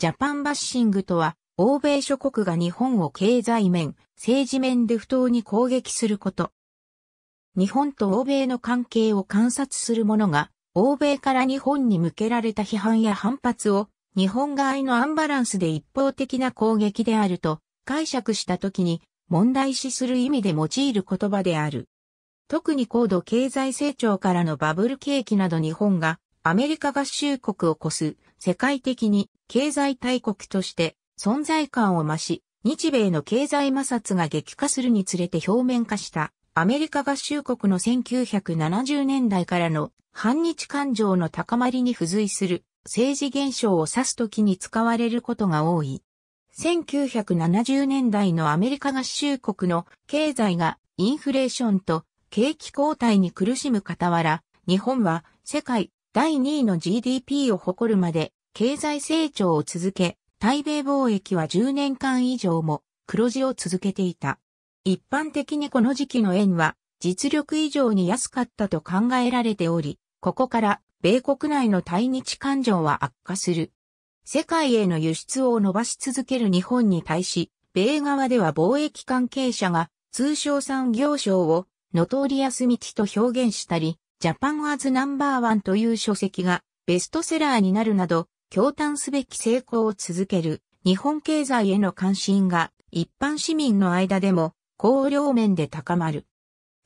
ジャパンバッシングとは、欧米諸国が日本を経済面、政治面で不当に攻撃すること。日本と欧米の関係を観察する者が、欧米から日本に向けられた批判や反発を、日本側へのアンバランスで一方的な攻撃であると解釈したときに、問題視する意味で用いる言葉である。特に高度経済成長からのバブル景気など日本がアメリカ合衆国を越す世界的に経済大国として存在感を増し、日米の経済摩擦が激化するにつれて表面化したアメリカ合衆国の1970年代からの反日感情の高まりに付随する政治現象を指すときに使われることが多い。1970年代のアメリカ合衆国の経済がインフレーションと景気後退に苦しむ傍ら、日本は世界第2位の GDP を誇るまで経済成長を続け、対米貿易は10年間以上も黒字を続けていた。一般的にこの時期の円は実力以上に安かったと考えられており、ここから米国内の対日感情は悪化する。世界への輸出を伸ばし続ける日本に対し、米側では貿易関係者が通商産業省をノトリアスミティと表現したり、ジャパンアズナンバーワンという書籍がベストセラーになるなど、驚嘆すべき成功を続ける日本経済への関心が一般市民の間でも高量面で高まる。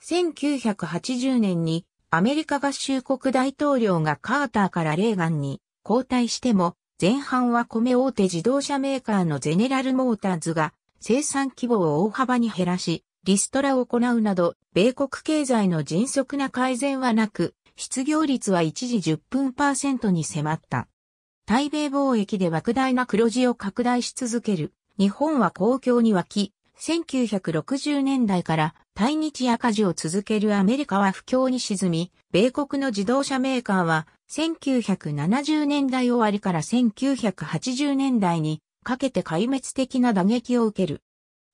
1980年にアメリカ合衆国大統領がカーターからレーガンに交代しても前半は米大手自動車メーカーのゼネラルモーターズが生産規模を大幅に減らしリストラを行うなど米国経済の迅速な改善はなく失業率は一時10分パーセントに迫った。対米貿易で莫大な黒字を拡大し続ける。日本は公共に沸き、1960年代から対日赤字を続けるアメリカは不況に沈み、米国の自動車メーカーは1970年代終わりから1980年代にかけて壊滅的な打撃を受ける。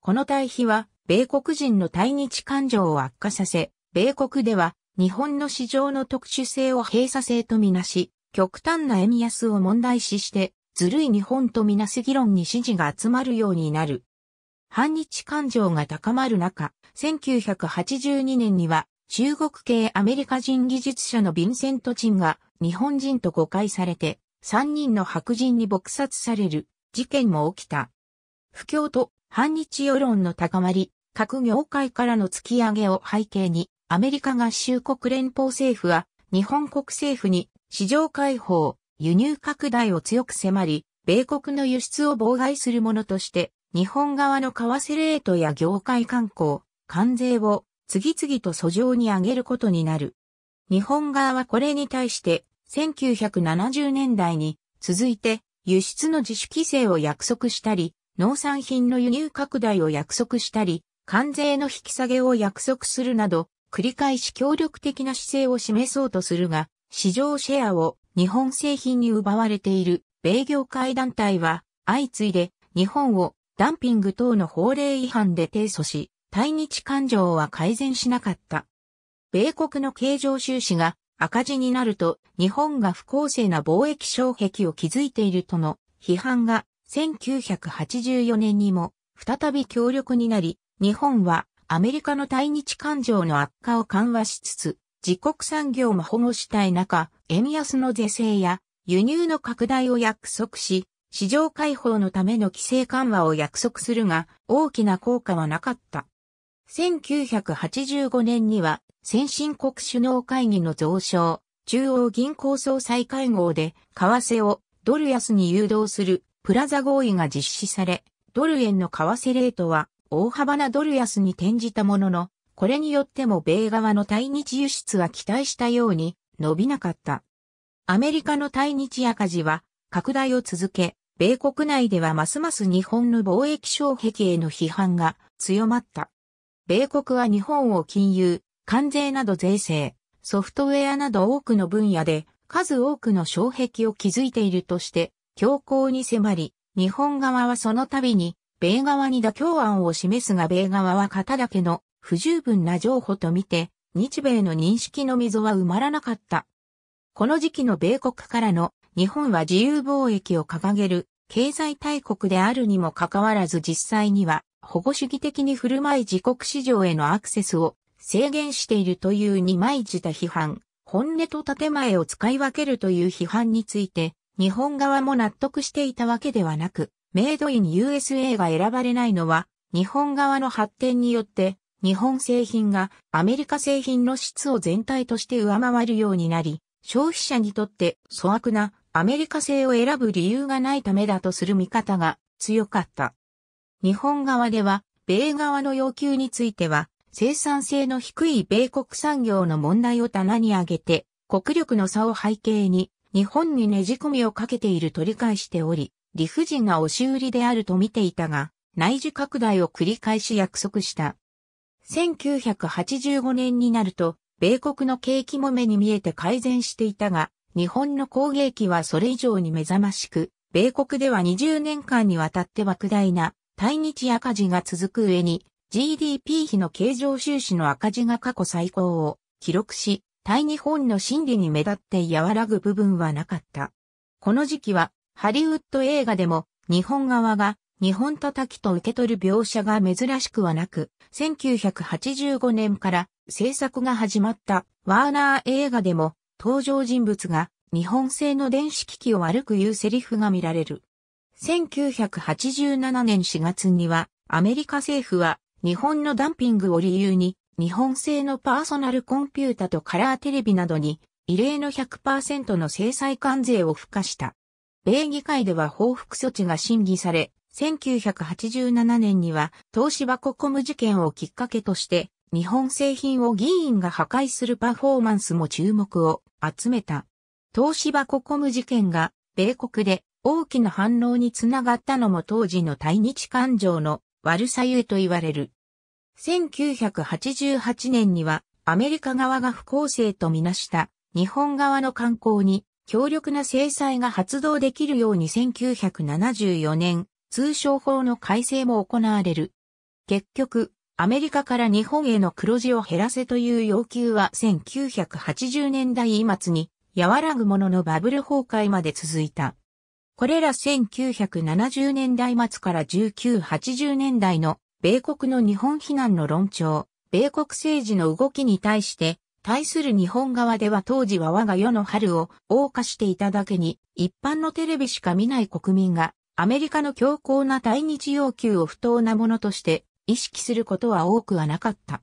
この対比は米国人の対日感情を悪化させ、米国では日本の市場の特殊性を閉鎖性とみなし、極端な円安を問題視して、ずるい日本とみなす議論に支持が集まるようになる。反日感情が高まる中、1982年には中国系アメリカ人技術者のヴィンセント・チンが日本人と誤解されて3人の白人に撲殺される事件も起きた。不況と反日世論の高まり、各業界からの突き上げを背景にアメリカ合衆国連邦政府は日本国政府に市場開放、輸入拡大を強く迫り、米国の輸出を妨害するものとして、日本側の為替レートや業界観光、関税を次々と訴状に上げることになる。日本側はこれに対して、1970年代に続いて輸出の自主規制を約束したり、農産品の輸入拡大を約束したり、関税の引き下げを約束するなど、繰り返し協力的な姿勢を示そうとするが、市場シェアを日本製品に奪われている米業界団体は相次いで日本をダンピング等の法令違反で提訴し、対日感情は改善しなかった。米国の経常収支が赤字になると日本が不公正な貿易障壁を築いているとの批判が1984年にも再び強力になり、日本はアメリカの対日感情の悪化を緩和しつつ、自国産業も保護したい中、円安の是正や輸入の拡大を約束し、市場開放のための規制緩和を約束するが、大きな効果はなかった。1985年には、先進国首脳会議の増床、中央銀行総裁会合で、為替をドル安に誘導するプラザ合意が実施され、ドル円の為替レートは大幅なドル安に転じたものの、これによっても米側の対日輸出は期待したように伸びなかった。アメリカの対日赤字は拡大を続け、米国内ではますます日本の貿易障壁への批判が強まった。米国は日本を金融、関税など税制、ソフトウェアなど多くの分野で数多くの障壁を築いているとして強硬に迫り、日本側はその度に米側に妥協案を示すが米側は肩だけの不十分な情報とみて、日米の認識の溝は埋まらなかった。この時期の米国からの日本は自由貿易を掲げる経済大国であるにもかかわらず実際には保護主義的に振る舞い自国市場へのアクセスを制限しているという二枚舌批判、本音と建前を使い分けるという批判について日本側も納得していたわけではなく、メイドイン USA が選ばれないのは日本側の発展によって日本製品がアメリカ製品の質を全体として上回るようになり、消費者にとって粗悪なアメリカ製を選ぶ理由がないためだとする見方が強かった。日本側では、米側の要求については、生産性の低い米国産業の問題を棚に上げて、国力の差を背景に、日本にねじ込みをかけていると理解しており、理不尽な押し売りであると見ていたが、内需拡大を繰り返し約束した。1985年になると、米国の景気も目に見えて改善していたが、日本の工芸機はそれ以上に目覚ましく、米国では20年間にわたって莫大な対日赤字が続く上に、GDP 比の経常収支の赤字が過去最高を記録し、対日本の心理に目立って和らぐ部分はなかった。この時期は、ハリウッド映画でも日本側が日本叩きと受け取る描写が珍しくはなく、1985年から制作が始まったワーナー映画でも登場人物が日本製の電子機器を歩くいうセリフが見られる。1987年4月にはアメリカ政府は日本のダンピングを理由に日本製のパーソナルコンピュータとカラーテレビなどに異例の100%の制裁関税を付加した。米議会では報復措置が審議され、1987年には東芝ココム事件をきっかけとして日本製品を議員が破壊するパフォーマンスも注目を集めた。東芝ココム事件が米国で大きな反応につながったのも当時の対日感情の悪さゆえと言われる。1988年にはアメリカ側が不公正とみなした日本側の観光に強力な制裁が発動できるように1974年通商法の改正も行われる。結局、アメリカから日本への黒字を減らせという要求は1980年代末に和らぐもののバブル崩壊まで続いた。これら1970年代末から1980年代の米国の日本非難の論調、米国政治の動きに対して、対する日本側では当時は我が世の春を謳歌していただけに、一般のテレビしか見ない国民がアメリカの強硬な対日要求を不当なものとして意識することは多くはなかった。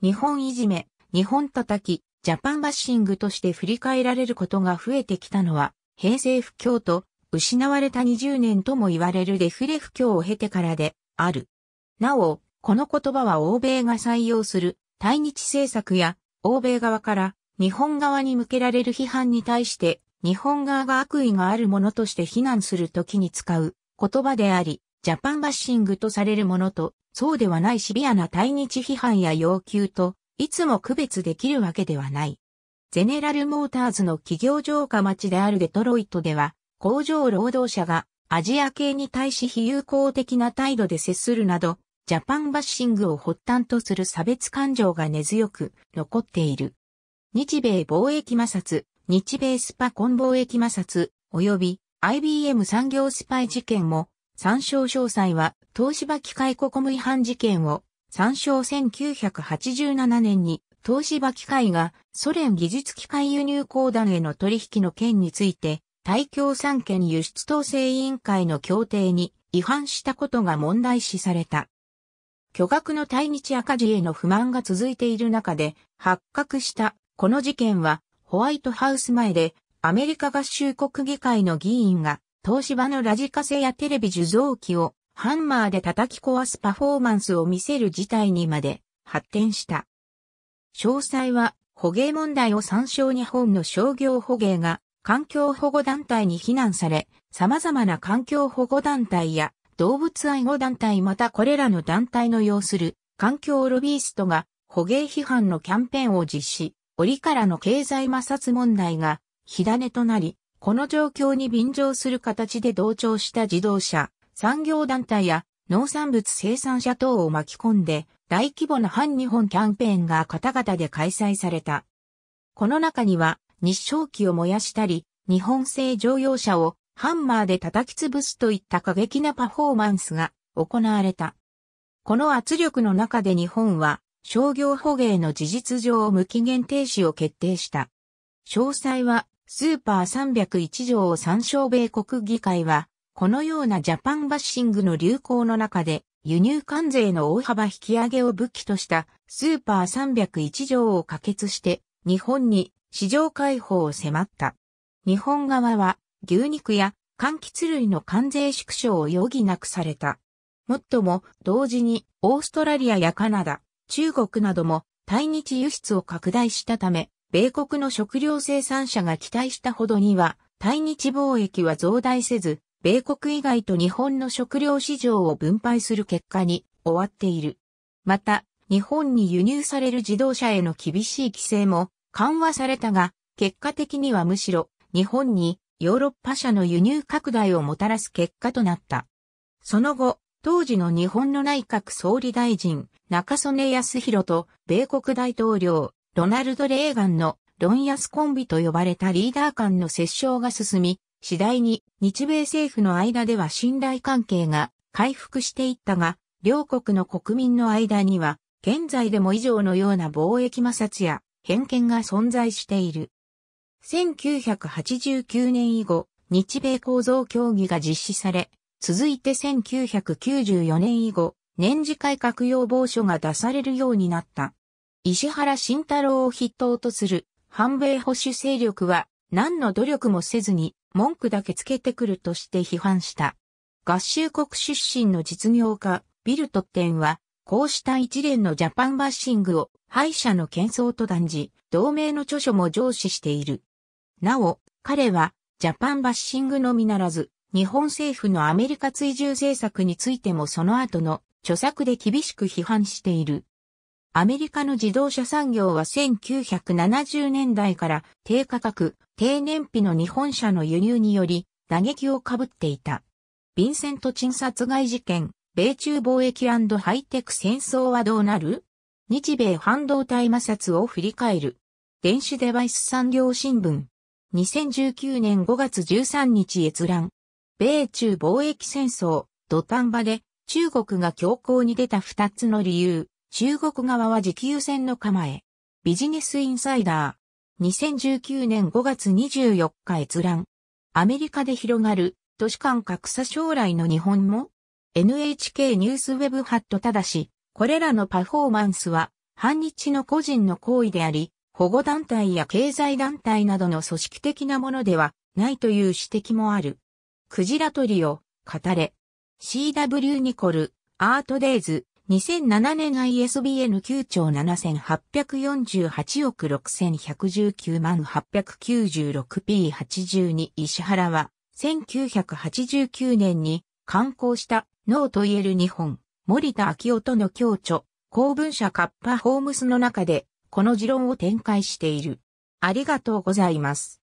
日本いじめ、日本叩き、ジャパンバッシングとして振り返られることが増えてきたのは、平成不況と失われた20年とも言われるデフレ不況を経てからである。なお、この言葉は欧米が採用する対日政策や欧米側から日本側に向けられる批判に対して日本側が悪意があるものとして非難するときに使う言葉であり、ジャパンバッシングとされるものと、そうではないシビアな対日批判や要求と、いつも区別できるわけではない。ゼネラルモーターズの企業城下町であるデトロイトでは、工場労働者がアジア系に対し非友好的な態度で接するなど、ジャパンバッシングを発端とする差別感情が根強く残っている。日米貿易摩擦、日米スパコン貿易摩擦、及び IBM 産業スパイ事件も、参照詳細は、東芝機械ココム違反事件を、参照1987年に、東芝機械がソ連技術機械輸入公団への取引の件について、大共産権輸出統制委員会の協定に違反したことが問題視された。巨額の対日赤字への不満が続いている中で発覚したこの事件はホワイトハウス前で、アメリカ合衆国議会の議員が、東芝のラジカセやテレビ受像機をハンマーで叩き壊すパフォーマンスを見せる事態にまで発展した。詳細は、捕鯨問題を参照日本の商業捕鯨が環境保護団体に非難され、様々な環境保護団体や動物愛護団体またこれらの団体の要する環境ロビーストが捕鯨批判のキャンペーンを実施。折からの経済摩擦問題が火種となり、この状況に便乗する形で同調した自動車、産業団体や農産物生産者等を巻き込んで大規模な反日本キャンペーンが方々で開催された。この中には日照機を燃やしたり、日本製乗用車をハンマーで叩き潰すといった過激なパフォーマンスが行われた。この圧力の中で日本は商業捕鯨の事実上無期限停止を決定した。詳細は、スーパー301条を参照米国議会は、このようなジャパンバッシングの流行の中で、輸入関税の大幅引き上げを武器としたスーパー301条を可決して、日本に市場開放を迫った。日本側は、牛肉や柑橘類の関税縮小を余儀なくされた。もっとも、同時に、オーストラリアやカナダ、中国なども対日輸出を拡大したため、米国の食料生産者が期待したほどには、対日貿易は増大せず、米国以外と日本の食料市場を分配する結果に終わっている。また、日本に輸入される自動車への厳しい規制も緩和されたが、結果的にはむしろ日本にヨーロッパ車の輸入拡大をもたらす結果となった。その後、当時の日本の内閣総理大臣、中曽根康弘と、米国大統領、ロナルド・レーガンの、ロン・ヤスコンビと呼ばれたリーダー間の折衝が進み、次第に日米政府の間では信頼関係が回復していったが、両国の国民の間には、現在でも以上のような貿易摩擦や偏見が存在している。1989年以後、日米構造協議が実施され、続いて1994年以後、年次改革要望書が出されるようになった。石原慎太郎を筆頭とする反米保守勢力は何の努力もせずに文句だけつけてくるとして批判した。合衆国出身の実業家ビルトッテンはこうした一連のジャパンバッシングを敗者の喧騒と断じ、同盟の著書も上司している。なお、彼はジャパンバッシングのみならず日本政府のアメリカ追従政策についてもその後の著作で厳しく批判している。アメリカの自動車産業は1970年代から低価格、低燃費の日本車の輸入により打撃を被っていた。ヴィンセント・チ殺害事件、米中貿易ハイテク戦争はどうなる日米半導体摩擦を振り返る。電子デバイス産業新聞。2019年5月13日閲覧。米中貿易戦争、土壇場で中国が強行に出た二つの理由、中国側は持久戦の構え。ビジネスインサイダー。2019年5月24日閲覧。アメリカで広がる都市間格差将来の日本も NHK ニュースウェブハットただし、これらのパフォーマンスは反日の個人の行為であり、保護団体や経済団体などの組織的なものではないという指摘もある。クジラトリオ、語れ。CW ニコル、アートデイズ、2007年 ISBN 9兆7848億6119万 896p82 石原は、1989年に刊行した脳と言える日本、森田明夫との共著、公文社カッパホームスの中で、この持論を展開している。ありがとうございます。